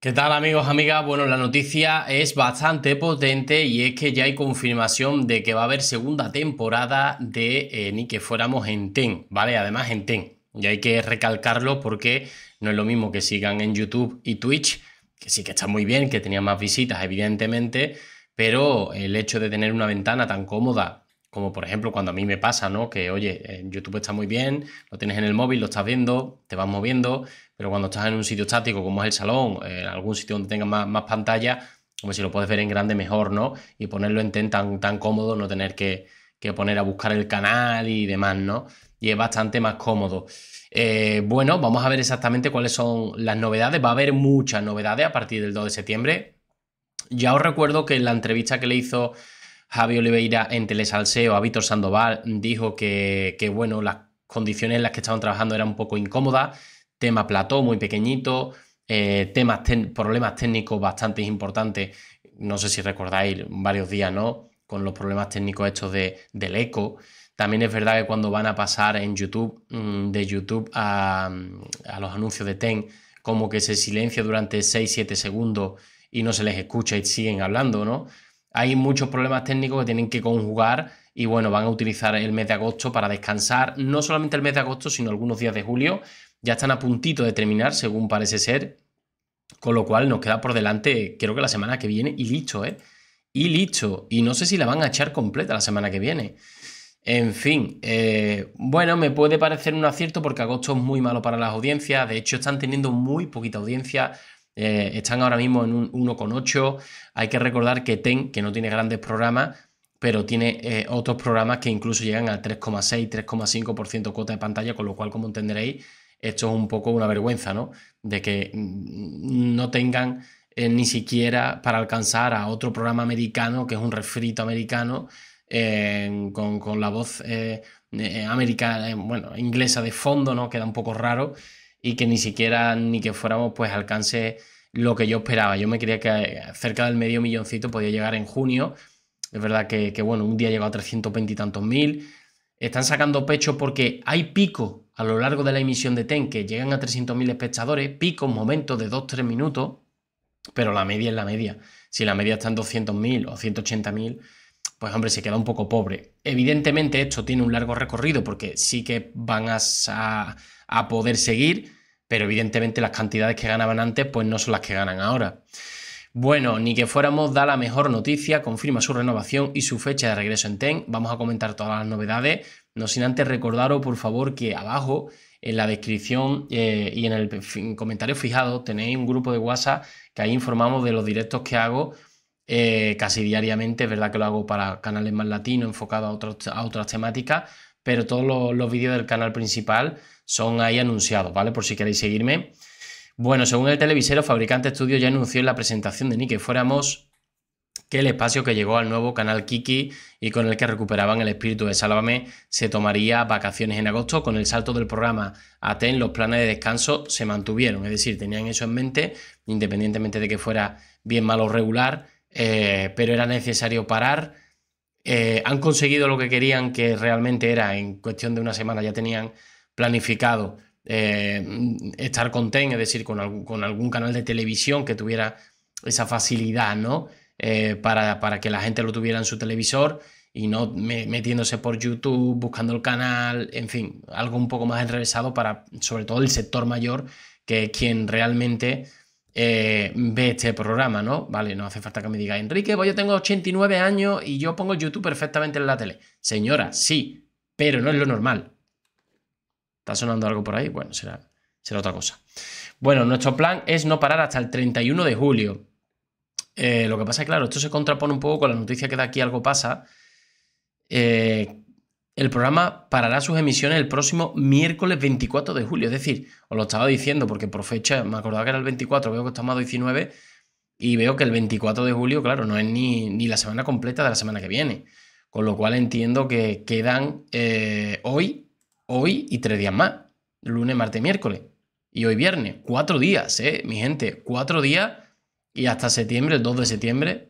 ¿Qué tal amigos, amigas? Bueno, la noticia es bastante potente y es que ya hay confirmación de que va a haber segunda temporada de eh, Ni que fuéramos en TEN, ¿vale? Además en TEN. Y hay que recalcarlo porque no es lo mismo que sigan en YouTube y Twitch, que sí que está muy bien, que tenían más visitas, evidentemente, pero el hecho de tener una ventana tan cómoda como por ejemplo cuando a mí me pasa, ¿no? Que oye, YouTube está muy bien, lo tienes en el móvil, lo estás viendo, te vas moviendo, pero cuando estás en un sitio estático como es el salón, en eh, algún sitio donde tengas más, pantalla, como si lo puedes ver en grande mejor, ¿no? Y ponerlo en ten tan, cómodo, no tener que, que poner a buscar el canal y demás, ¿no? Y es bastante más cómodo. Eh, bueno, vamos a ver exactamente cuáles son las novedades. Va a haber muchas novedades a partir del 2 de septiembre. Ya os recuerdo que en la entrevista que le hizo Javi Oliveira en Telesalseo a Víctor Sandoval dijo que, bueno, las condiciones en las que estaban trabajando eran un poco incómodas, tema plató muy pequeñito, eh, temas problemas técnicos bastante importantes, no sé si recordáis, varios días, ¿no? Con los problemas técnicos estos de, del eco. También es verdad que cuando van a pasar en YouTube, mm, de YouTube a, a los anuncios de TEN, como que se silencia durante 6-7 segundos y no se les escucha y siguen hablando, ¿no? hay muchos problemas técnicos que tienen que conjugar y bueno, van a utilizar el mes de agosto para descansar, no solamente el mes de agosto, sino algunos días de julio. Ya están a puntito de terminar, según parece ser. Con lo cual nos queda por delante, creo que la semana que viene, y listo, ¿eh? Y listo. Y no sé si la van a echar completa la semana que viene. En fin, eh, bueno, me puede parecer un acierto porque agosto es muy malo para las audiencias. De hecho, están teniendo muy poquita audiencia. Eh, están ahora mismo en un 1,8. Hay que recordar que TEN, que no tiene grandes programas, pero tiene eh, otros programas que incluso llegan al 3,6, 3,5% cuota de pantalla, con lo cual, como entenderéis, esto es un poco una vergüenza, ¿no? De que no tengan eh, ni siquiera para alcanzar a otro programa americano, que es un refrito americano, con, la voz americana, bueno, inglesa de fondo, ¿no? Queda un poco raro y que ni siquiera ni que fuéramos pues alcance lo que yo esperaba. Yo me creía que eh, cerca del medio milloncito podía llegar en junio. Es verdad que, bueno, un día llegó a 320 y tantos mil. Están sacando pecho porque hay pico a lo largo de la emisión de TEN que llegan a 300 mil espectadores, picos, momentos de 2-3 minutos, pero la media es la media. Si la media está en mil o 180 mil, pues hombre, se queda un poco pobre. Evidentemente esto tiene un largo recorrido porque sí que van a a poder seguir, pero evidentemente las cantidades que ganaban antes pues no son las que ganan ahora. Bueno, ni que fuéramos da la mejor noticia, confirma su renovación y su fecha de regreso en TEN. Vamos a comentar todas las novedades, no sin antes recordaros por favor que abajo en la descripción eh, y en el comentario fijado tenéis un grupo de WhatsApp que ahí informamos de los directos que hago eh, casi diariamente. Es verdad que lo hago para canales más latinos, enfocados a, a otras temáticas, pero todos los, vídeos del canal principal son ahí anunciados, ¿vale? Por si queréis seguirme. Bueno, según el televisero, Fabricante Estudio ya anunció en la presentación de Nike fuéramos que el espacio que llegó al nuevo canal Kiki y con el que recuperaban el espíritu de Sálvame se tomaría vacaciones en agosto. Con el salto del programa Aten, los planes de descanso se mantuvieron, es decir, tenían eso en mente, independientemente de que fuera bien, malo regular, eh, pero era necesario parar eh, han conseguido lo que querían, que realmente era en cuestión de una semana, ya tenían planificado eh, estar con TEN, es decir, con algún, con algún, canal de televisión que tuviera esa facilidad, ¿no? Eh, para, que la gente lo tuviera en su televisor y no metiéndose por YouTube, buscando el canal, en fin, algo un poco más enrevesado para sobre todo el sector mayor, que es quien realmente eh, ve este programa, ¿no? Vale, no hace falta que me diga, Enrique, voy pues yo tengo 89 años y yo pongo YouTube perfectamente en la tele. Señora, sí, pero no es lo normal. ¿Está sonando algo por ahí? Bueno, será, será otra cosa. Bueno, nuestro plan es no parar hasta el 31 de julio. Eh, lo que pasa es, claro, esto se contrapone un poco con la noticia que de aquí algo pasa, eh, el programa parará sus emisiones el próximo miércoles 24 de julio. Es decir, os lo estaba diciendo porque por fecha me acordaba que era el 24, veo que estamos a 19 y veo que el 24 de julio, claro, no es ni, la semana completa de la semana que viene. Con lo cual entiendo que quedan eh, hoy, hoy y tres días más. Lunes, martes, miércoles. Y hoy viernes. Cuatro días, ¿eh? Mi gente, cuatro días y hasta septiembre, el 2 de septiembre.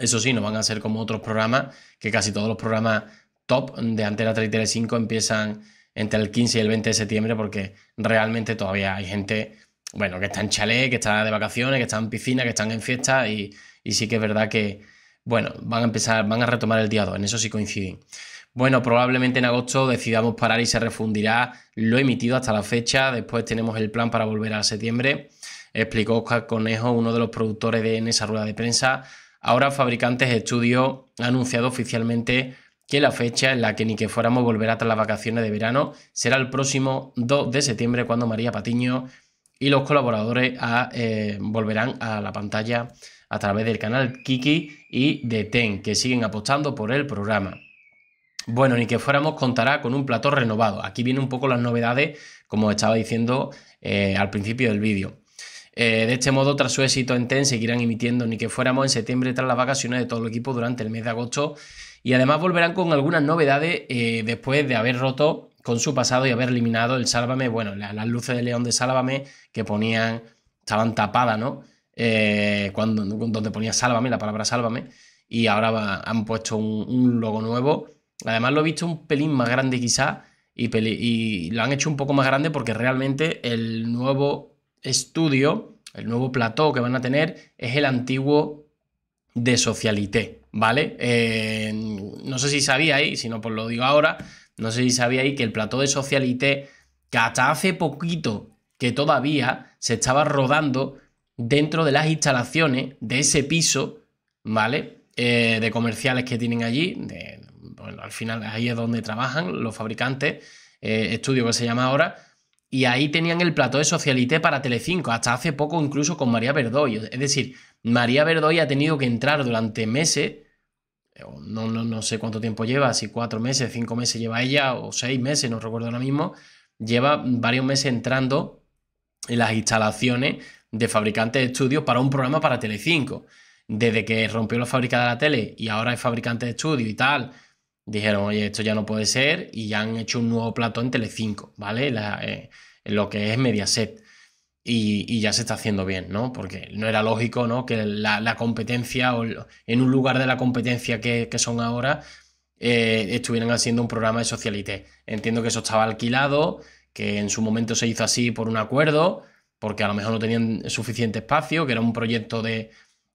Eso sí, no van a ser como otros programas, que casi todos los programas top de Antena 3 y empiezan entre el 15 y el 20 de septiembre porque realmente todavía hay gente, bueno, que está en chalet, que está de vacaciones, que está en piscina, que están en fiesta y, sí que es verdad que, bueno, van a empezar, van a retomar el día 2, en eso sí coinciden. Bueno, probablemente en agosto decidamos parar y se refundirá lo emitido hasta la fecha. Después tenemos el plan para volver a septiembre, explicó Oscar Conejo, uno de los productores de en esa rueda de prensa. Ahora Fabricantes Estudio ha anunciado oficialmente que la fecha en la que ni que fuéramos volverá tras las vacaciones de verano será el próximo 2 de septiembre cuando María Patiño y los colaboradores ah, eh, volverán a la pantalla a través del canal Kiki y de Ten, que siguen apostando por el programa. Bueno, ni que fuéramos contará con un plato renovado. Aquí vienen un poco las novedades, como estaba diciendo eh, al principio del vídeo. Eh, de este modo, tras su éxito en TEN, seguirán emitiendo ni que fuéramos en septiembre tras las vacaciones de todo el equipo durante el mes de agosto y además volverán con algunas novedades eh, después de haber roto con su pasado y haber eliminado el Sálvame, bueno, las, luces de León de Sálvame que ponían, estaban tapadas, ¿no? Eh, cuando, donde ponía Sálvame, la palabra Sálvame, y ahora han puesto un, logo nuevo. Además lo he visto un pelín más grande quizá y, y lo han hecho un poco más grande porque realmente el nuevo estudio, el nuevo plató que van a tener es el antiguo de Socialité. ¿vale? Eh, no sé si sabíais, si no, pues lo digo ahora, no sé si sabíais que el plató de Socialité, que hasta hace poquito que todavía se estaba rodando dentro de las instalaciones de ese piso, ¿vale? Eh, de comerciales que tienen allí, bueno, al final ahí es donde trabajan los fabricantes, eh, estudio que se llama ahora, y ahí tenían el plató de Socialité para Telecinco, hasta hace poco incluso con María Verdoy. Es decir, María Verdoy ha tenido que entrar durante meses, eh, no, no, no sé cuánto tiempo lleva, si cuatro meses, cinco meses lleva ella, o seis meses, no recuerdo ahora mismo, lleva varios meses entrando en las instalaciones de fabricantes de estudios para un programa para Telecinco. Desde que rompió la fábrica de la tele y ahora es fabricante de estudio y tal, dijeron, oye, esto ya no puede ser, y ya han hecho un nuevo plato en Tele 5, ¿vale? Eh, lo que es Mediaset. Y, ya se está haciendo bien, ¿no? Porque no era lógico, ¿no? Que la, competencia, o en un lugar de la competencia que, son ahora, eh, estuvieran haciendo un programa de socialité. Entiendo que eso estaba alquilado, que en su momento se hizo así por un acuerdo, porque a lo mejor no tenían suficiente espacio, que era un proyecto de,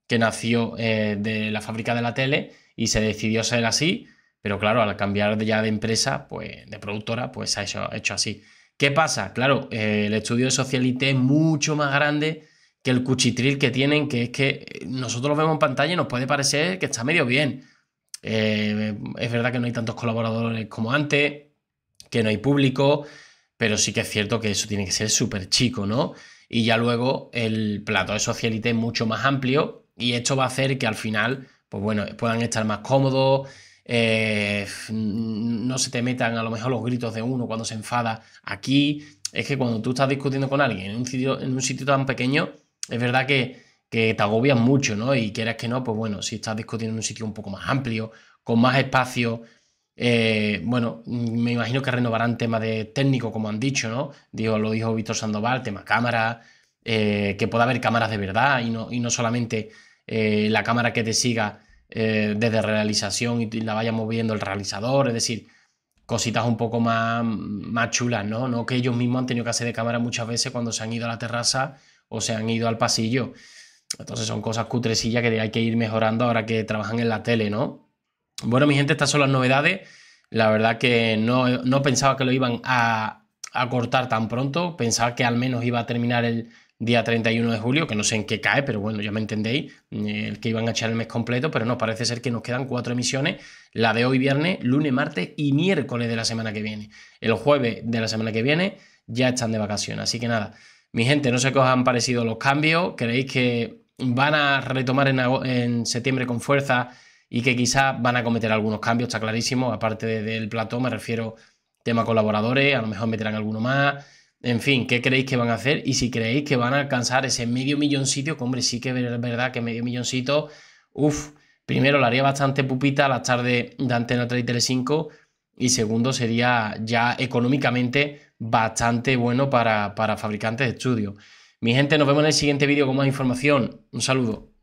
que nació eh, de la fábrica de la tele y se decidió ser así pero claro, al cambiar ya de empresa, pues de productora, pues ha hecho, hecho así. ¿Qué pasa? Claro, eh, el estudio de socialite es mucho más grande que el cuchitril que tienen, que es que eh, nosotros lo vemos en pantalla y nos puede parecer que está medio bien. Eh, es verdad que no hay tantos colaboradores como antes, que no hay público, pero sí que es cierto que eso tiene que ser súper chico, ¿no? Y ya luego el plato de socialite es mucho más amplio y esto va a hacer que al final, pues bueno, puedan estar más cómodos, eh, no se te metan a lo mejor los gritos de uno cuando se enfada. Aquí es que cuando tú estás discutiendo con alguien en un sitio, en un sitio tan pequeño, es verdad que, te agobian mucho, ¿no? Y quieras que no, pues bueno, si estás discutiendo en un sitio un poco más amplio, con más espacio, eh, bueno, mm, me imagino que renovarán temas de técnico, como han dicho, ¿no? Digo, lo dijo Víctor Sandoval, tema cámara, eh, que pueda haber cámaras de verdad y no, y no solamente la cámara que te siga eh, desde realización y la vaya moviendo el realizador, es decir, cositas un poco más, más chulas, ¿no? No que ellos mismos han tenido que hacer de cámara muchas veces cuando se han ido a la terraza o se han ido al pasillo. Entonces son cosas cutresillas que hay que ir mejorando ahora que trabajan en la tele, ¿no? Bueno, mi gente, estas son las novedades. La verdad que no, pensaba que lo iban a, a cortar tan pronto. Pensaba que al menos iba a terminar el, día 31 de julio, que no sé en qué cae, pero bueno, ya me entendéis, el que iban a echar el mes completo, pero no, parece ser que nos quedan cuatro emisiones, la de hoy viernes, lunes, martes y miércoles de la semana que viene. El jueves de la semana que viene ya están de vacaciones, así que nada, mi gente, no sé qué os han parecido los cambios, creéis que van a retomar en, en septiembre con fuerza y que quizás van a cometer algunos cambios, está clarísimo, aparte del plató me refiero tema colaboradores, a lo mejor meterán alguno más en fin, ¿qué creéis que van a hacer? Y si creéis que van a alcanzar ese medio milloncito, que hombre, sí que es verdad que medio milloncito, uff, primero la haría bastante pupita a las tardes de Antena 3 y y segundo sería ya económicamente bastante bueno para, para fabricantes de estudio Mi gente, nos vemos en el siguiente vídeo con más información. Un saludo.